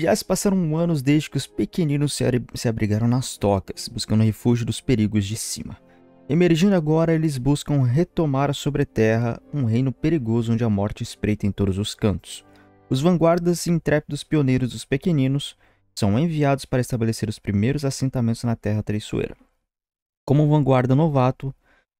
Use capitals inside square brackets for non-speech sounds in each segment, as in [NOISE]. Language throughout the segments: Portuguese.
Já se passaram anos desde que os pequeninos se, se abrigaram nas tocas, buscando refúgio dos perigos de cima. Emergindo agora, eles buscam retomar a sobreterra, um reino perigoso onde a morte espreita em todos os cantos. Os vanguardas e intrépidos pioneiros dos pequeninos são enviados para estabelecer os primeiros assentamentos na Terra Traiçoeira. Como um vanguarda novato,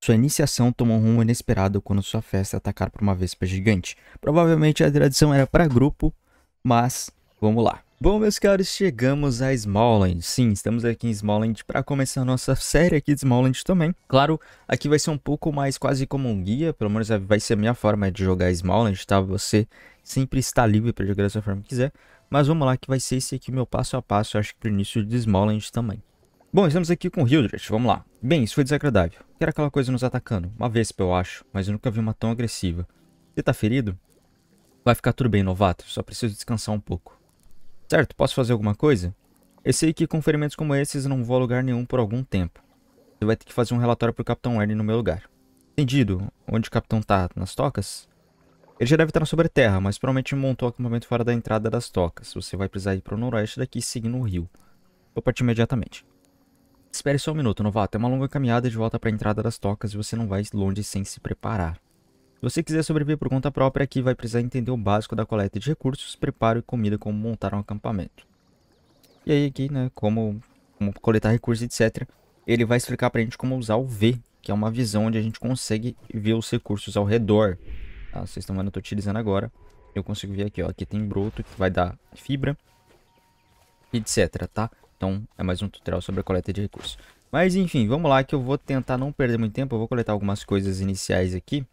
sua iniciação toma um rumo inesperado quando sua festa é por uma vespa gigante. Provavelmente a tradição era para grupo, mas vamos lá. Bom, meus caros, chegamos a Smallland. Sim, estamos aqui em Smallland para começar nossa série aqui de Smallland também. Claro, aqui vai ser um pouco mais quase como um guia, pelo menos é, vai ser a minha forma de jogar Smallland, tá? Você sempre está livre para jogar dessa forma que quiser. Mas vamos lá, que vai ser esse aqui meu passo a passo, acho que para o início de Smallland também. Bom, estamos aqui com Hildred, vamos lá. Bem, isso foi desagradável. Que era aquela coisa nos atacando. Uma Vespa, eu acho, mas eu nunca vi uma tão agressiva. Você tá ferido? Vai ficar tudo bem, novato. Só preciso descansar um pouco. Certo, posso fazer alguma coisa? Eu sei que com ferimentos como esses não vou a lugar nenhum por algum tempo. Você vai ter que fazer um relatório pro Capitão Ernie no meu lugar. Entendido. Onde o Capitão tá? Nas tocas? Ele já deve estar tá na sobreterra, mas provavelmente montou o acampamento fora da entrada das tocas. Você vai precisar ir pro noroeste daqui seguindo o rio. Vou partir imediatamente. Espere só um minuto, novato. É uma longa caminhada de volta para a entrada das tocas e você não vai longe sem se preparar. Se você quiser sobreviver por conta própria, aqui vai precisar entender o básico da coleta de recursos, preparo e comida, como montar um acampamento. E aí aqui, né, como, como coletar recursos, etc. Ele vai explicar pra gente como usar o V, que é uma visão onde a gente consegue ver os recursos ao redor. Tá? Vocês estão vendo, eu tô utilizando agora. Eu consigo ver aqui, ó, aqui tem broto, que vai dar fibra, etc, tá? Então, é mais um tutorial sobre a coleta de recursos. Mas, enfim, vamos lá que eu vou tentar não perder muito tempo. Eu vou coletar algumas coisas iniciais aqui.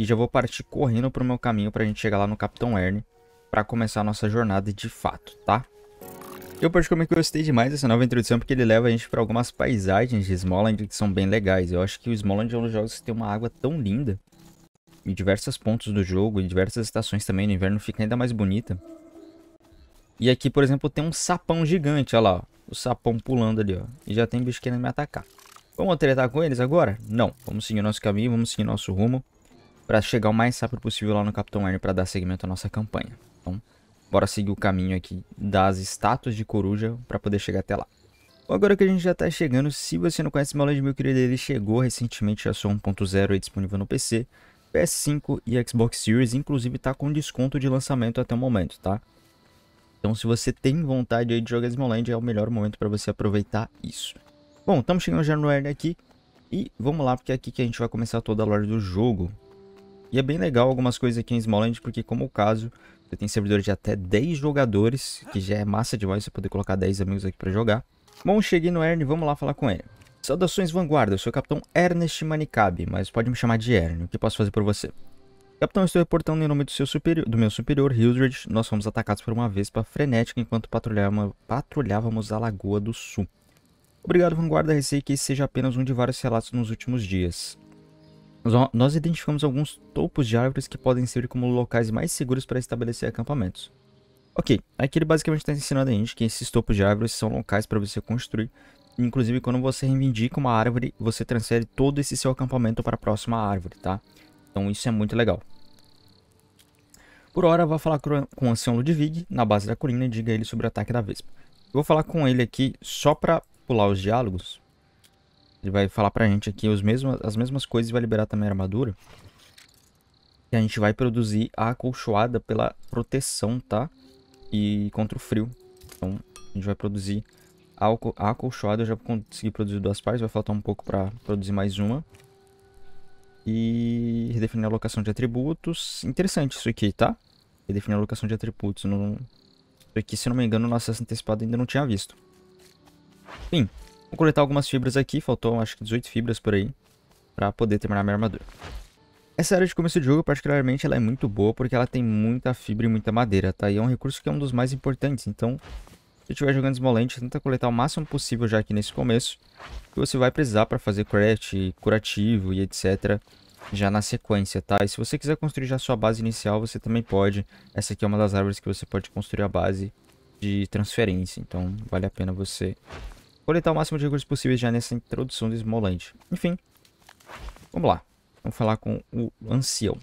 E já vou partir correndo pro meu caminho pra gente chegar lá no Capitão Ernie pra começar a nossa jornada de fato, tá? Eu particularmente gostei demais dessa nova introdução porque ele leva a gente pra algumas paisagens de Smoland que são bem legais. Eu acho que o Smoland é um dos jogos que tem uma água tão linda. Em diversos pontos do jogo, em diversas estações também, no inverno fica ainda mais bonita. E aqui, por exemplo, tem um sapão gigante, olha lá, ó. O sapão pulando ali, ó. E já tem bicho querendo me atacar. Vamos tretar com eles agora? Não. Vamos seguir nosso caminho, vamos seguir nosso rumo para chegar o mais rápido possível lá no Capitão Hélio para dar seguimento à nossa campanha. Então, bora seguir o caminho aqui das estátuas de coruja para poder chegar até lá. Bom, agora que a gente já está chegando, se você não conhece o Malone, meu querido, ele chegou recentemente, já sou 1.0 e disponível no PC, PS5 e Xbox Series, inclusive está com desconto de lançamento até o momento, tá? Então se você tem vontade aí de jogar Smoland, é o melhor momento para você aproveitar isso. Bom, estamos chegando já no Early aqui, e vamos lá, porque é aqui que a gente vai começar toda a lore do jogo. E é bem legal algumas coisas aqui em Smallland, porque como o caso, você tem servidor de até 10 jogadores, que já é massa demais você poder colocar 10 amigos aqui para jogar. Bom, cheguei no Ernie, vamos lá falar com ele. Saudações Vanguarda, eu sou o Capitão Ernest Manicabe, mas pode me chamar de Ernie. o que posso fazer por você? Capitão, estou reportando em nome do, seu superior, do meu superior, Hildred, nós fomos atacados por uma vespa frenética enquanto patrulhava, patrulhávamos a Lagoa do Sul. Obrigado Vanguarda, receio que esse seja apenas um de vários relatos nos últimos dias nós identificamos alguns topos de árvores que podem servir como locais mais seguros para estabelecer acampamentos. Ok, aqui ele basicamente está ensinando a gente que esses topos de árvores são locais para você construir. Inclusive, quando você reivindica uma árvore, você transfere todo esse seu acampamento para a próxima árvore, tá? Então isso é muito legal. Por hora, vá falar com o ancião Ludwig, na base da colina, e diga ele sobre o ataque da Vespa. Eu vou falar com ele aqui só para pular os diálogos, ele vai falar pra gente aqui os mesmos, as mesmas coisas e vai liberar também a armadura. E a gente vai produzir a acolchoada pela proteção, tá? E contra o frio. Então, a gente vai produzir a, a acolchoada. Eu já consegui produzir duas partes. Vai faltar um pouco pra produzir mais uma. E redefinir a alocação de atributos. Interessante isso aqui, tá? Redefinir a alocação de atributos. Não... Isso aqui, se não me engano, no acesso antecipado ainda não tinha visto. Enfim, Vou coletar algumas fibras aqui, faltou acho que 18 fibras por aí, pra poder terminar minha armadura. Essa área de começo de jogo, particularmente, ela é muito boa porque ela tem muita fibra e muita madeira, tá? E é um recurso que é um dos mais importantes, então se estiver jogando Smolente, tenta coletar o máximo possível já aqui nesse começo, que você vai precisar para fazer craft, curativo e etc. já na sequência, tá? E se você quiser construir já a sua base inicial, você também pode. Essa aqui é uma das árvores que você pode construir a base de transferência, então vale a pena você Coletar o máximo de recursos possíveis já nessa introdução do Smoland. Enfim, vamos lá. Vamos falar com o ancião.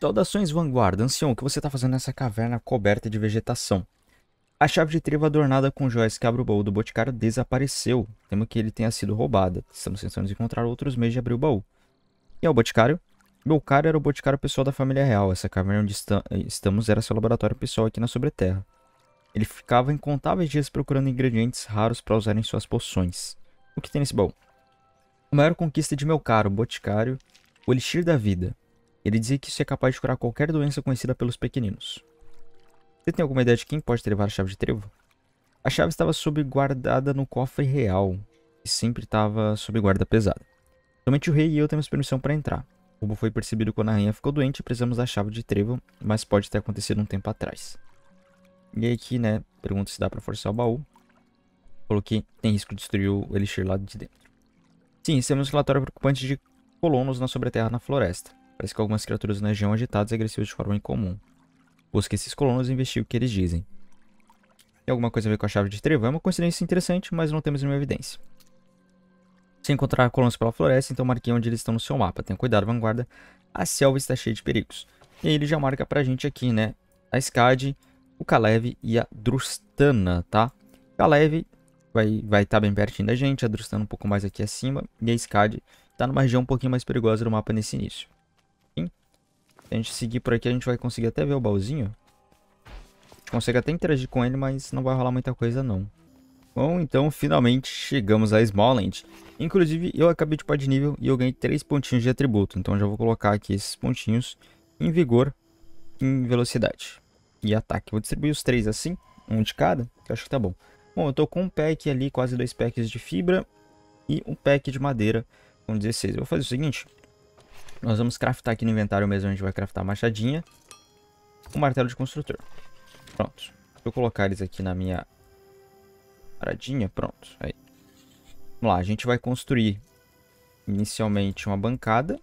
Saudações Vanguarda. Ancião, o que você está fazendo nessa caverna coberta de vegetação? A chave de trevo adornada com joias que abre o baú do boticário desapareceu. Temo que ele tenha sido roubada. Estamos tentando encontrar outros meios de abrir o baú. E é o boticário? Meu cara era o boticário pessoal da família real. Essa caverna onde estamos era seu laboratório pessoal aqui na sobreterra. Ele ficava incontáveis dias procurando ingredientes raros para usar em suas poções. O que tem nesse baú? A maior conquista de meu caro boticário, o Elixir da Vida. Ele dizia que isso é capaz de curar qualquer doença conhecida pelos pequeninos. Você tem alguma ideia de quem pode levar a chave de trevo? A chave estava sob guardada no cofre real, e sempre estava sob guarda pesada. Somente o rei e eu temos permissão para entrar. O foi percebido quando a rainha ficou doente e precisamos da chave de trevo, mas pode ter acontecido um tempo atrás. E aí aqui, né, pergunta se dá pra forçar o baú. Coloquei, tem risco de destruir o elixir lá de dentro. Sim, temos é um relatório preocupante de colonos na sobreterra na floresta. Parece que algumas criaturas na região agitadas e agressivas de forma incomum. Busque esses colonos e investigue o que eles dizem. Tem alguma coisa a ver com a chave de trevão? É uma coincidência interessante, mas não temos nenhuma evidência. Se encontrar colonos pela floresta, então marque onde eles estão no seu mapa. Tenha cuidado, vanguarda. A selva está cheia de perigos. E aí ele já marca pra gente aqui, né? A SCAD o Kalev e a Drustana, tá? Kalev vai vai estar tá bem pertinho da gente, a Drustana um pouco mais aqui acima e a Skad tá numa região um pouquinho mais perigosa do mapa nesse início. se a gente seguir por aqui, a gente vai conseguir até ver o baúzinho. A gente consegue até interagir com ele, mas não vai rolar muita coisa não. Bom, então finalmente chegamos a Smallland. Inclusive, eu acabei de pôr de nível e eu ganhei 3 pontinhos de atributo. Então já vou colocar aqui esses pontinhos em vigor, em velocidade e ataque. Vou distribuir os três assim, um de cada, que eu acho que tá bom. Bom, eu tô com um pack ali, quase dois packs de fibra e um pack de madeira com 16. Eu vou fazer o seguinte, nós vamos craftar aqui no inventário mesmo, a gente vai craftar a machadinha, o um martelo de construtor. Pronto. Deixa eu colocar eles aqui na minha paradinha, pronto. Aí. Vamos lá, a gente vai construir inicialmente uma bancada,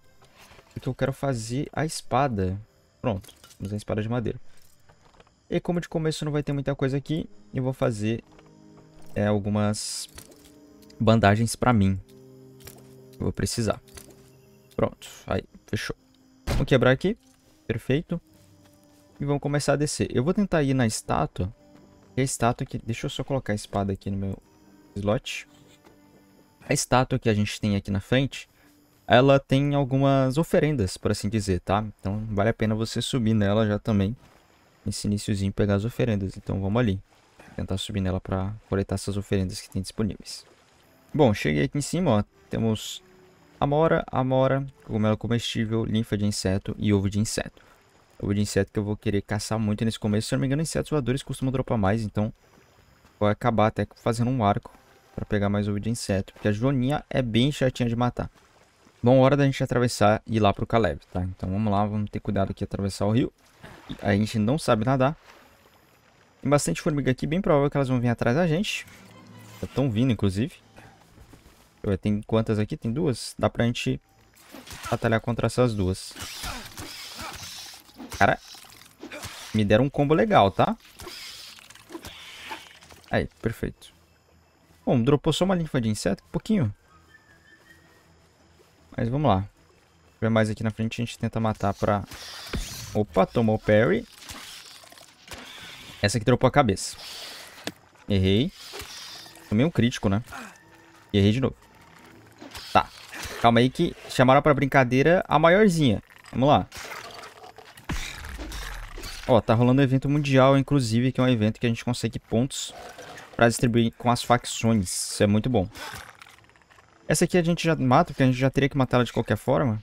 que eu quero fazer a espada. Pronto, vamos a espada de madeira. E como de começo não vai ter muita coisa aqui, eu vou fazer é, algumas bandagens pra mim. Eu vou precisar. Pronto, aí, fechou. Vamos quebrar aqui, perfeito. E vamos começar a descer. Eu vou tentar ir na estátua. E a estátua aqui, deixa eu só colocar a espada aqui no meu slot. A estátua que a gente tem aqui na frente, ela tem algumas oferendas, por assim dizer, tá? Então vale a pena você subir nela já também nesse iníciozinho pegar as oferendas. Então vamos ali. Tentar subir nela para coletar essas oferendas que tem disponíveis. Bom, cheguei aqui em cima, ó. Temos amora, amora, cogumelo comestível, linfa de inseto e ovo de inseto. Ovo de inseto que eu vou querer caçar muito nesse começo. Se não me engano, insetos voadores costumam dropar mais, então vai acabar até fazendo um arco para pegar mais ovo de inseto. Porque a Joninha é bem chatinha de matar. Bom, hora da gente atravessar e ir lá pro Caleb, tá? Então vamos lá, vamos ter cuidado aqui atravessar o rio a gente não sabe nadar. Tem bastante formiga aqui, bem provável que elas vão vir atrás da gente. Já estão vindo, inclusive. Tem quantas aqui? Tem duas? Dá pra gente batalhar contra essas duas. Cara, me deram um combo legal, tá? Aí, perfeito. Bom, dropou só uma linfa de inseto, um pouquinho. Mas vamos lá. Se tiver mais aqui na frente, a gente tenta matar pra Opa, tomou parry. Essa aqui dropou a cabeça. Errei. Tomei um crítico, né? E errei de novo. Tá. Calma aí que chamaram pra brincadeira a maiorzinha. Vamos lá. Ó, tá rolando evento mundial, inclusive, que é um evento que a gente consegue pontos pra distribuir com as facções. Isso é muito bom. Essa aqui a gente já mata, porque a gente já teria que matar ela de qualquer forma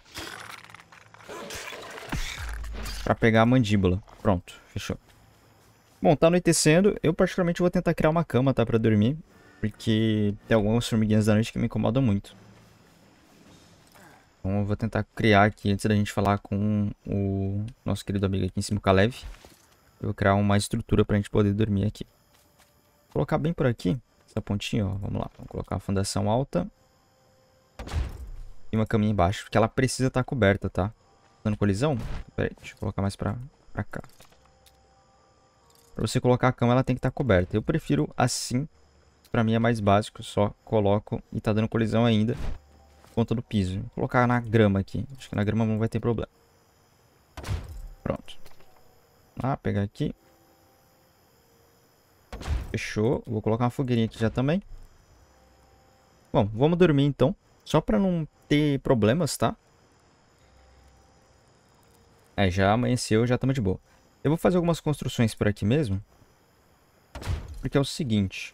para pegar a mandíbula. Pronto, fechou. Bom, tá anoitecendo. Eu particularmente vou tentar criar uma cama, tá? Pra dormir. Porque tem algumas formiguinhas da noite que me incomodam muito. Então eu vou tentar criar aqui, antes da gente falar com o nosso querido amigo aqui em cima, o Kalev. Eu vou criar uma estrutura pra gente poder dormir aqui. Vou colocar bem por aqui, essa pontinha, ó. Vamos lá, vamos colocar a fundação alta. E uma caminha embaixo, porque ela precisa estar tá coberta, tá? dando colisão? Pera aí, deixa eu colocar mais pra, pra cá. Pra você colocar a cama, ela tem que estar tá coberta. Eu prefiro assim. Pra mim é mais básico, só coloco e tá dando colisão ainda. Por conta do piso. Vou colocar na grama aqui. Acho que na grama não vai ter problema. Pronto. Ah, pegar aqui. Fechou. Vou colocar uma fogueirinha aqui já também. Bom, vamos dormir então. Só pra não ter problemas, tá? É, já amanheceu, já estamos de boa. Eu vou fazer algumas construções por aqui mesmo. Porque é o seguinte.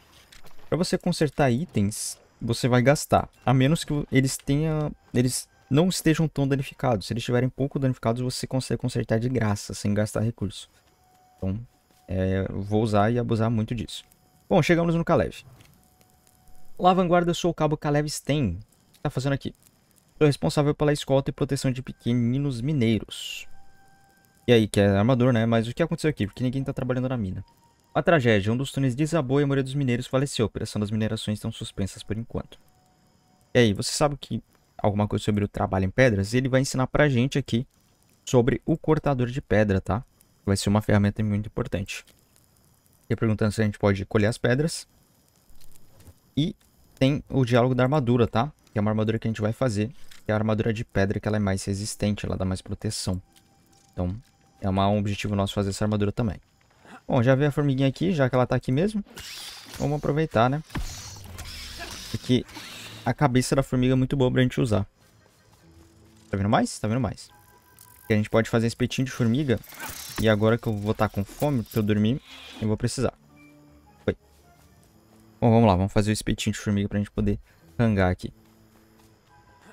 Para você consertar itens, você vai gastar. A menos que eles tenham... Eles não estejam tão danificados. Se eles estiverem pouco danificados, você consegue consertar de graça, sem gastar recurso. Então, é, vou usar e abusar muito disso. Bom, chegamos no Kalev. Lá, Vanguarda, eu sou o cabo Kalev Sten. O que está fazendo aqui? Sou responsável pela escolta e proteção de pequeninos mineiros. E aí, que é armador, né? Mas o que aconteceu aqui? Porque ninguém tá trabalhando na mina. A tragédia. Um dos túneis desabou e a maioria dos mineiros faleceu. A operação das minerações estão suspensas por enquanto. E aí, você sabe que alguma coisa sobre o trabalho em pedras? Ele vai ensinar pra gente aqui sobre o cortador de pedra, tá? Vai ser uma ferramenta muito importante. E perguntando se a gente pode colher as pedras. E tem o diálogo da armadura, tá? Que é uma armadura que a gente vai fazer. Que é a armadura de pedra, que ela é mais resistente, ela dá mais proteção. Então, é um objetivo nosso fazer essa armadura também. Bom, já veio a formiguinha aqui, já que ela tá aqui mesmo. Vamos aproveitar, né? Porque a cabeça da formiga é muito boa pra gente usar. Tá vendo mais? Tá vendo mais. a gente pode fazer espetinho de formiga. E agora que eu vou estar tá com fome, porque eu dormi, eu vou precisar. Foi. Bom, vamos lá. Vamos fazer o espetinho de formiga pra gente poder hangar aqui.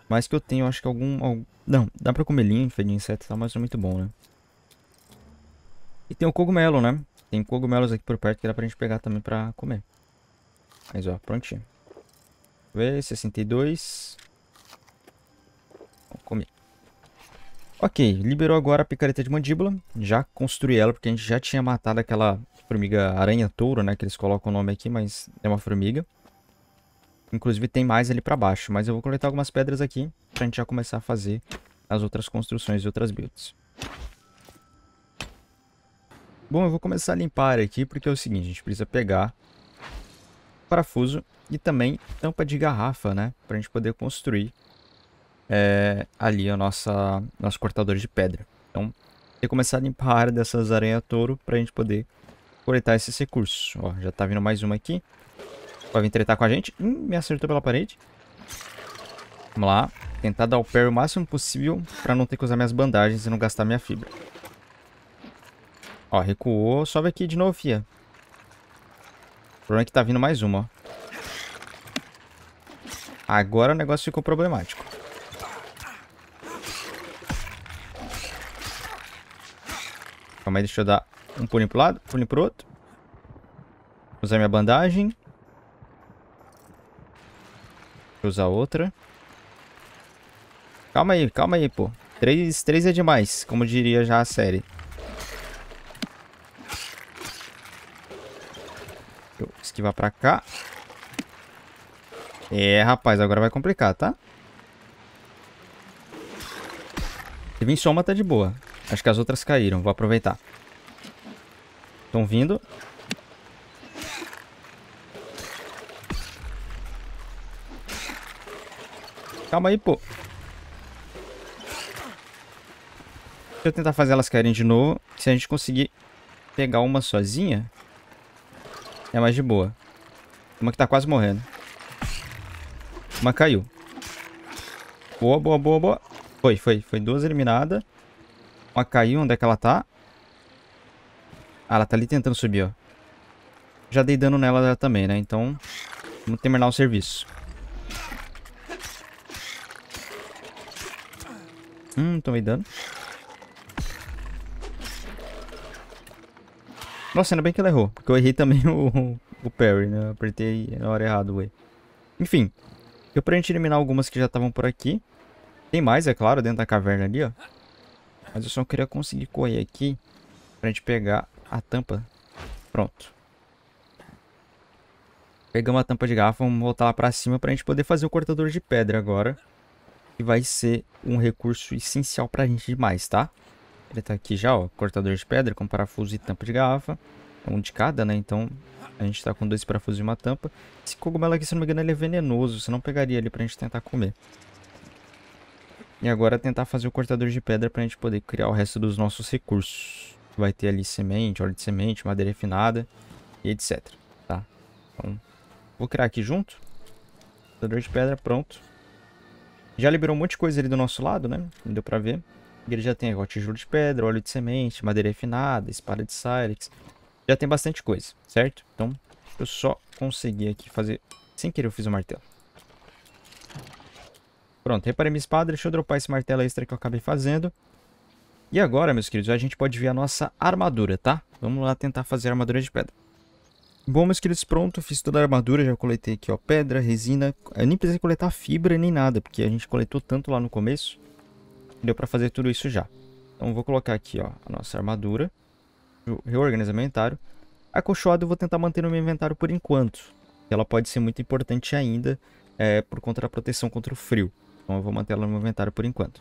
Mas que eu tenho, acho que algum... algum... Não, dá pra comer linfa de inseto e tal, mas não é muito bom, né? E tem o cogumelo, né? Tem cogumelos aqui por perto que dá pra gente pegar também pra comer. Mas, ó, prontinho. Ver, 62. Vamos comer. Ok, liberou agora a picareta de mandíbula. Já construí ela, porque a gente já tinha matado aquela formiga aranha-touro, né? Que eles colocam o nome aqui, mas é uma formiga. Inclusive tem mais ali pra baixo, mas eu vou coletar algumas pedras aqui pra gente já começar a fazer as outras construções e outras builds. Bom, eu vou começar a limpar aqui porque é o seguinte, a gente precisa pegar parafuso e também tampa de garrafa, né? Pra gente poder construir é, ali a nossa, nosso cortador de pedra. Então, tem que começar a limpar a área dessas aranha-touro pra gente poder coletar esses recursos. Ó, já tá vindo mais uma aqui. Vai vir tretar com a gente. Hum, me acertou pela parede. Vamos lá. Tentar dar o parry o máximo possível pra não ter que usar minhas bandagens e não gastar minha fibra. Ó, recuou. Sobe aqui de novo, fia. O problema é que tá vindo mais uma, ó. Agora o negócio ficou problemático. Calma aí, deixa eu dar um pulinho pro lado, pulinho pro outro. Usar minha bandagem usar outra. Calma aí, calma aí, pô. Três, três é demais, como diria já a série. esquiva esquivar pra cá. É, rapaz, agora vai complicar, tá? Se vir soma, tá de boa. Acho que as outras caíram, vou aproveitar. Estão vindo. Calma aí, pô. Deixa eu tentar fazer elas caírem de novo. Se a gente conseguir pegar uma sozinha, é mais de boa. Uma que tá quase morrendo. Uma caiu. Boa, boa, boa, boa. Foi, foi. Foi duas eliminadas. Uma caiu. Onde é que ela tá? Ah, ela tá ali tentando subir, ó. Já dei dano nela também, né? Então, vamos terminar o serviço. Hum, tomei dano. Nossa, ainda bem que ela errou. Porque eu errei também [LAUGHS] o, o parry, né? Eu apertei na hora errada o E. Enfim. Deu pra gente eliminar algumas que já estavam por aqui. Tem mais, é claro, dentro da caverna ali, ó. Mas eu só queria conseguir correr aqui pra gente pegar a tampa. Pronto. Pegamos a tampa de garrafa, vamos voltar lá pra cima pra gente poder fazer o cortador de pedra agora. E vai ser um recurso essencial para a gente demais, tá? Ele tá aqui já, ó. Cortador de pedra com parafuso e tampa de garrafa. É um de cada, né? Então a gente tá com dois parafusos e uma tampa. Esse cogumelo aqui, se não me engano, ele é venenoso. Você não pegaria ele pra gente tentar comer. E agora tentar fazer o cortador de pedra pra gente poder criar o resto dos nossos recursos. Vai ter ali semente, óleo de semente, madeira refinada e etc. Tá? Então, vou criar aqui junto. Cortador de pedra, pronto. Já liberou um monte de coisa ali do nosso lado, né? Não deu pra ver. Ele já tem agora tijolo de pedra, óleo de semente, madeira refinada, espada de silex. Já tem bastante coisa, certo? Então, eu só consegui aqui fazer... Sem querer eu fiz o martelo. Pronto, reparei minha espada. Deixa eu dropar esse martelo extra que eu acabei fazendo. E agora, meus queridos, a gente pode ver a nossa armadura, tá? Vamos lá tentar fazer a armadura de pedra. Bom, meus queridos, pronto, fiz toda a armadura, já coletei aqui, ó, pedra, resina. Eu nem precisei coletar fibra nem nada, porque a gente coletou tanto lá no começo. Deu pra fazer tudo isso já. Então, vou colocar aqui, ó, a nossa armadura. Reorganizar meu inventário. A colchoada eu vou tentar manter no meu inventário por enquanto. Ela pode ser muito importante ainda, é, por conta da proteção contra o frio. Então, eu vou manter ela no meu inventário por enquanto.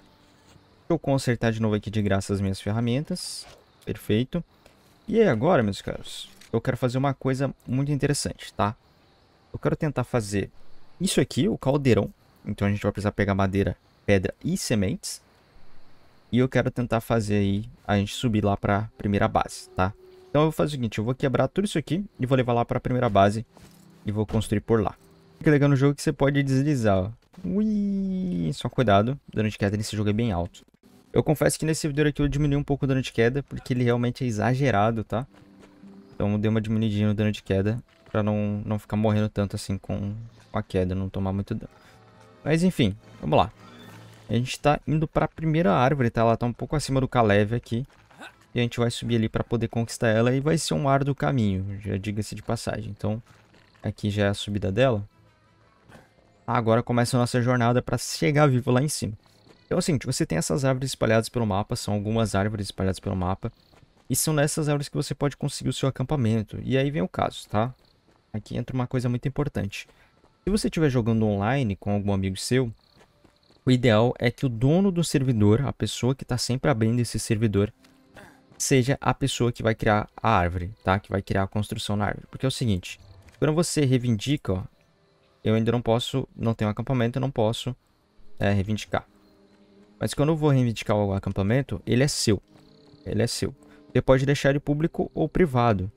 Deixa eu consertar de novo aqui de graça as minhas ferramentas. Perfeito. E aí é agora, meus caros, eu quero fazer uma coisa muito interessante, tá? Eu quero tentar fazer isso aqui, o caldeirão. Então a gente vai precisar pegar madeira, pedra e sementes. E eu quero tentar fazer aí a gente subir lá para a primeira base, tá? Então eu vou fazer o seguinte, eu vou quebrar tudo isso aqui e vou levar lá para a primeira base e vou construir por lá. Fica legal no jogo que você pode deslizar, ó. Ui, só cuidado, o dano de queda nesse jogo é bem alto. Eu confesso que nesse vídeo aqui eu diminui um pouco o dano de queda, porque ele realmente é exagerado, tá? Então dei uma diminuidinha no dano de queda pra não, não ficar morrendo tanto assim com a queda, não tomar muito dano. Mas enfim, vamos lá. A gente tá indo pra primeira árvore, tá? Ela tá um pouco acima do Kalev aqui. E a gente vai subir ali pra poder conquistar ela e vai ser um ar do caminho, já diga-se de passagem. Então aqui já é a subida dela. Ah, agora começa a nossa jornada pra chegar vivo lá em cima. Então, assim, você tem essas árvores espalhadas pelo mapa, são algumas árvores espalhadas pelo mapa. E são nessas áreas que você pode conseguir o seu acampamento. E aí vem o caso, tá? Aqui entra uma coisa muito importante. Se você estiver jogando online com algum amigo seu, o ideal é que o dono do servidor, a pessoa que está sempre abrindo esse servidor, seja a pessoa que vai criar a árvore, tá? Que vai criar a construção na árvore. Porque é o seguinte, quando você reivindica, ó, eu ainda não posso, não tenho acampamento, eu não posso é, reivindicar. Mas quando eu vou reivindicar o acampamento, ele é seu. Ele é seu. Você pode deixar ele público ou privado.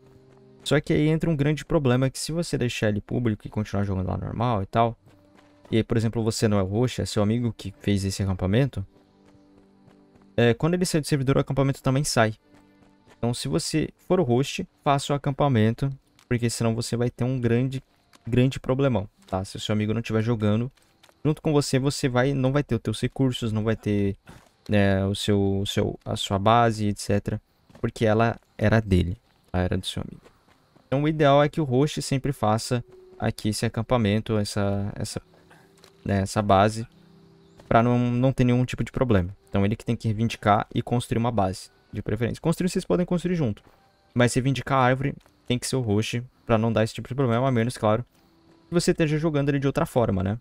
Só que aí entra um grande problema que se você deixar ele público e continuar jogando lá normal e tal, e aí, por exemplo, você não é o Roxa, é seu amigo que fez esse acampamento, é, quando ele sai do servidor, o acampamento também sai. Então, se você for o host, faça o acampamento, porque senão você vai ter um grande, grande problemão, tá? Se o seu amigo não estiver jogando junto com você, você vai, não vai ter os seus recursos, não vai ter é, o seu, o seu, a sua base, etc porque ela era dele, ela era do seu amigo. Então o ideal é que o host sempre faça aqui esse acampamento, essa, essa, né, essa base, para não, não ter nenhum tipo de problema. Então ele que tem que reivindicar e construir uma base, de preferência. Construir vocês podem construir junto, mas reivindicar a árvore tem que ser o host, para não dar esse tipo de problema, a menos, claro, que você esteja jogando ele de outra forma, né?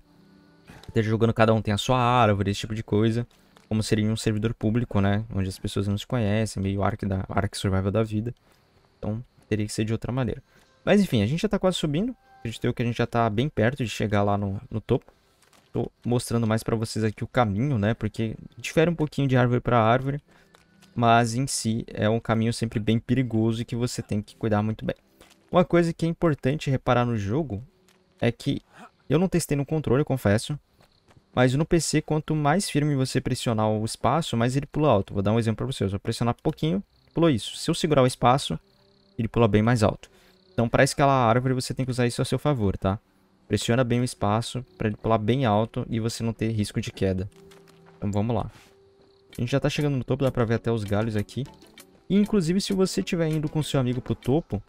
Esteja jogando cada um tem a sua árvore, esse tipo de coisa como seria um servidor público, né? Onde as pessoas não se conhecem, meio arc da arc survival da vida. Então, teria que ser de outra maneira. Mas enfim, a gente já tá quase subindo. Acredito que a gente já tá bem perto de chegar lá no, no topo. Tô mostrando mais pra vocês aqui o caminho, né? Porque difere um pouquinho de árvore pra árvore. Mas em si é um caminho sempre bem perigoso e que você tem que cuidar muito bem. Uma coisa que é importante reparar no jogo é que eu não testei no controle, confesso. Mas no PC, quanto mais firme você pressionar o espaço, mais ele pula alto. Vou dar um exemplo para vocês. Vou pressionar pouquinho, pulou isso. Se eu segurar o espaço, ele pula bem mais alto. Então, para escalar a árvore, você tem que usar isso a seu favor, tá? Pressiona bem o espaço para ele pular bem alto e você não ter risco de queda. Então, vamos lá. A gente já tá chegando no topo, dá pra ver até os galhos aqui. E, inclusive, se você estiver indo com seu amigo pro topo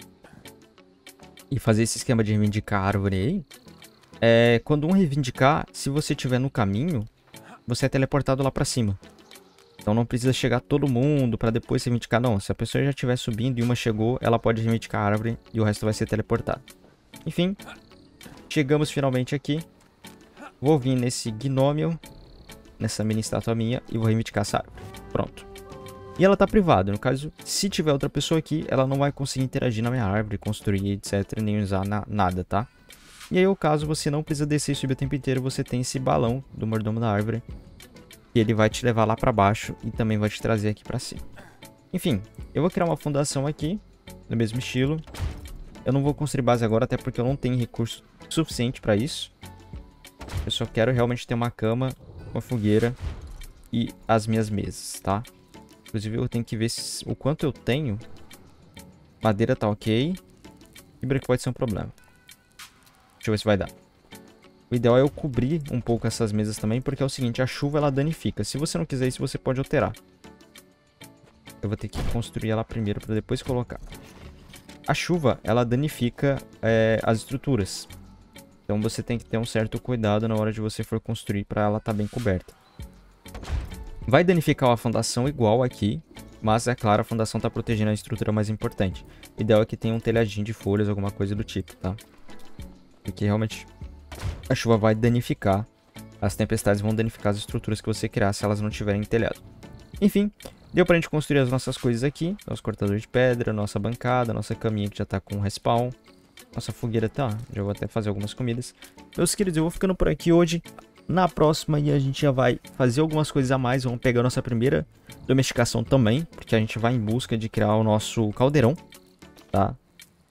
e fazer esse esquema de reivindicar a árvore aí, é, quando um reivindicar, se você estiver no caminho, você é teleportado lá para cima. Então não precisa chegar todo mundo para depois reivindicar, não. Se a pessoa já estiver subindo e uma chegou, ela pode reivindicar a árvore e o resto vai ser teleportado. Enfim, chegamos finalmente aqui. Vou vir nesse gnômio, nessa mini estátua minha, e vou reivindicar essa árvore. Pronto. E ela tá privada, no caso, se tiver outra pessoa aqui, ela não vai conseguir interagir na minha árvore, construir, etc, nem usar na, nada, tá? E aí, o caso você não precisa descer e subir o tempo inteiro, você tem esse balão do mordomo da árvore. E ele vai te levar lá para baixo e também vai te trazer aqui para cima. Enfim, eu vou criar uma fundação aqui, no mesmo estilo. Eu não vou construir base agora, até porque eu não tenho recurso suficiente para isso. Eu só quero realmente ter uma cama, uma fogueira e as minhas mesas, tá? Inclusive, eu tenho que ver se, o quanto eu tenho. Madeira tá ok. Fibra que pode ser um problema. Deixa eu ver se vai dar. O ideal é eu cobrir um pouco essas mesas também, porque é o seguinte, a chuva ela danifica. Se você não quiser isso, você pode alterar. Eu vou ter que construir ela primeiro para depois colocar. A chuva, ela danifica é, as estruturas. Então você tem que ter um certo cuidado na hora de você for construir para ela estar tá bem coberta. Vai danificar a fundação igual aqui, mas é claro, a fundação está protegendo a estrutura mais importante. O ideal é que tenha um telhadinho de folhas, alguma coisa do tipo, tá? Porque realmente a chuva vai danificar, as tempestades vão danificar as estruturas que você criar se elas não tiverem telhado. Enfim, deu pra gente construir as nossas coisas aqui. Nosso cortador de pedra, nossa bancada, nossa caminha que já tá com respawn. Nossa fogueira tá, já vou até fazer algumas comidas. Meus queridos, eu vou ficando por aqui hoje. Na próxima a gente já vai fazer algumas coisas a mais. Vamos pegar nossa primeira domesticação também, porque a gente vai em busca de criar o nosso caldeirão, tá?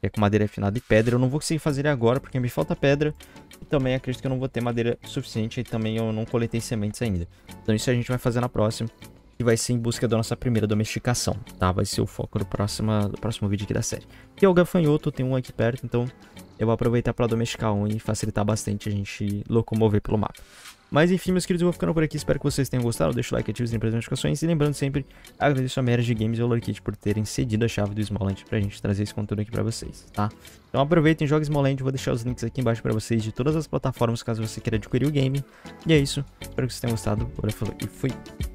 é com madeira afinada e pedra. Eu não vou conseguir fazer ele agora, porque me falta pedra. E também acredito que eu não vou ter madeira suficiente e também eu não coletei sementes ainda. Então isso a gente vai fazer na próxima, e vai ser em busca da nossa primeira domesticação, tá? Vai ser o foco do próximo, do próximo vídeo aqui da série. Que é o gafanhoto, tem um aqui perto, então eu vou aproveitar para domesticar um e facilitar bastante a gente locomover pelo mapa. Mas enfim, meus queridos, eu vou ficando por aqui. Espero que vocês tenham gostado. Deixa o like, ative o sininho para as notificações. E lembrando sempre, agradeço a Merge Games e o Lorkit por terem cedido a chave do para pra gente trazer esse conteúdo aqui pra vocês, tá? Então aproveitem, small Smoland. Vou deixar os links aqui embaixo pra vocês de todas as plataformas, caso você queira adquirir o game. E é isso. Espero que vocês tenham gostado. Agora falou e fui!